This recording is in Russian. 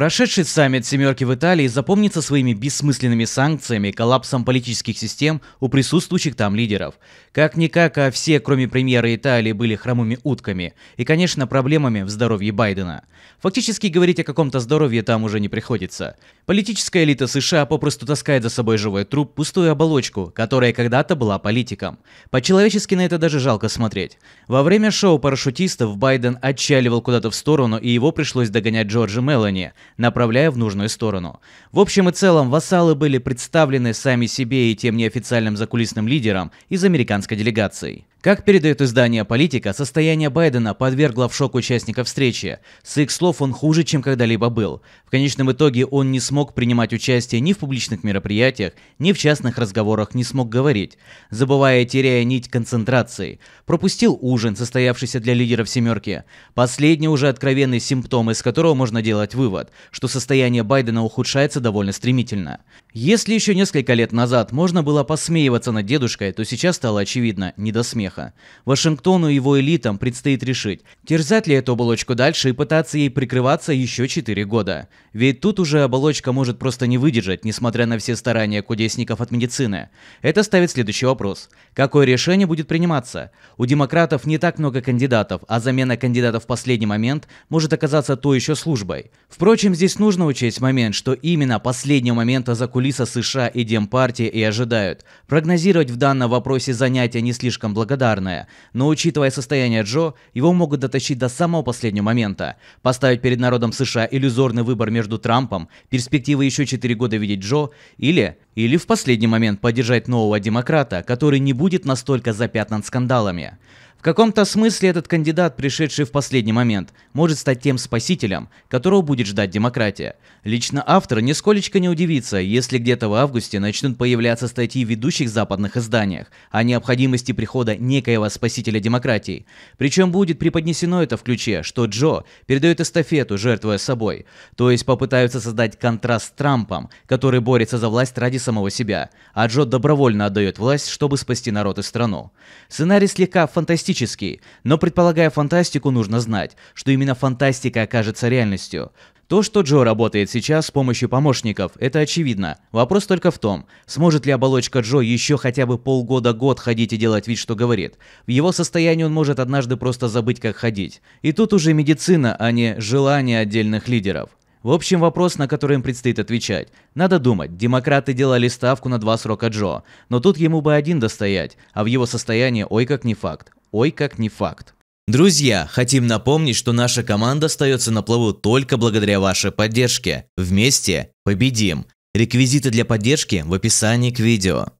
Прошедший саммит «семерки» в Италии запомнится своими бессмысленными санкциями коллапсом политических систем у присутствующих там лидеров. Как-никак, а все, кроме премьера Италии, были хромыми утками и, конечно, проблемами в здоровье Байдена. Фактически говорить о каком-то здоровье там уже не приходится. Политическая элита США попросту таскает за собой живой труп, пустую оболочку, которая когда-то была политиком. По-человечески на это даже жалко смотреть. Во время шоу парашютистов Байден отчаливал куда-то в сторону, и его пришлось догонять Джорджа Мелани – направляя в нужную сторону. В общем и целом, вассалы были представлены сами себе и тем неофициальным закулисным лидером из американской делегации. Как передает издание «Политика», состояние Байдена подвергло в шок участников встречи. С их слов он хуже, чем когда-либо был. В конечном итоге он не смог принимать участие ни в публичных мероприятиях, ни в частных разговорах не смог говорить, забывая теряя нить концентрации. Пропустил ужин, состоявшийся для лидеров «семерки». Последний уже откровенный симптом, из которого можно делать вывод, что состояние Байдена ухудшается довольно стремительно. Если еще несколько лет назад можно было посмеиваться над дедушкой, то сейчас стало очевидно, не до смеха. Вашингтону и его элитам предстоит решить, терзать ли эту оболочку дальше и пытаться ей прикрываться еще 4 года. Ведь тут уже оболочка может просто не выдержать, несмотря на все старания кудесников от медицины. Это ставит следующий вопрос. Какое решение будет приниматься? У демократов не так много кандидатов, а замена кандидатов в последний момент может оказаться то еще службой. Впрочем, здесь нужно учесть момент, что именно последнего момента закончится кулиса США и Демпартии и ожидают. Прогнозировать в данном вопросе занятие не слишком благодарное, но учитывая состояние Джо, его могут дотащить до самого последнего момента. Поставить перед народом США иллюзорный выбор между Трампом, перспективы еще 4 года видеть Джо, или, или в последний момент поддержать нового демократа, который не будет настолько запятнан скандалами. В каком-то смысле этот кандидат, пришедший в последний момент, может стать тем спасителем, которого будет ждать демократия. Лично автор нисколечко не удивится, если где-то в августе начнут появляться статьи в ведущих западных изданиях о необходимости прихода некоего спасителя демократии. Причем будет преподнесено это в ключе, что Джо передает эстафету, жертвуя собой. То есть попытаются создать контраст с Трампом, который борется за власть ради самого себя, а Джо добровольно отдает власть, чтобы спасти народ и страну. Сценарий слегка фантастический, фантастический, но предполагая фантастику, нужно знать, что именно фантастика окажется реальностью. То, что Джо работает сейчас с помощью помощников, это очевидно. Вопрос только в том, сможет ли оболочка Джо еще хотя бы полгода-год ходить и делать вид, что говорит. В его состоянии он может однажды просто забыть, как ходить. И тут уже медицина, а не желание отдельных лидеров. В общем, вопрос, на который им предстоит отвечать. Надо думать, демократы делали ставку на два срока Джо, но тут ему бы один достоять, а в его состоянии ой как не факт. Ой, как не факт. Друзья, хотим напомнить, что наша команда остается на плаву только благодаря вашей поддержке. Вместе победим! Реквизиты для поддержки в описании к видео.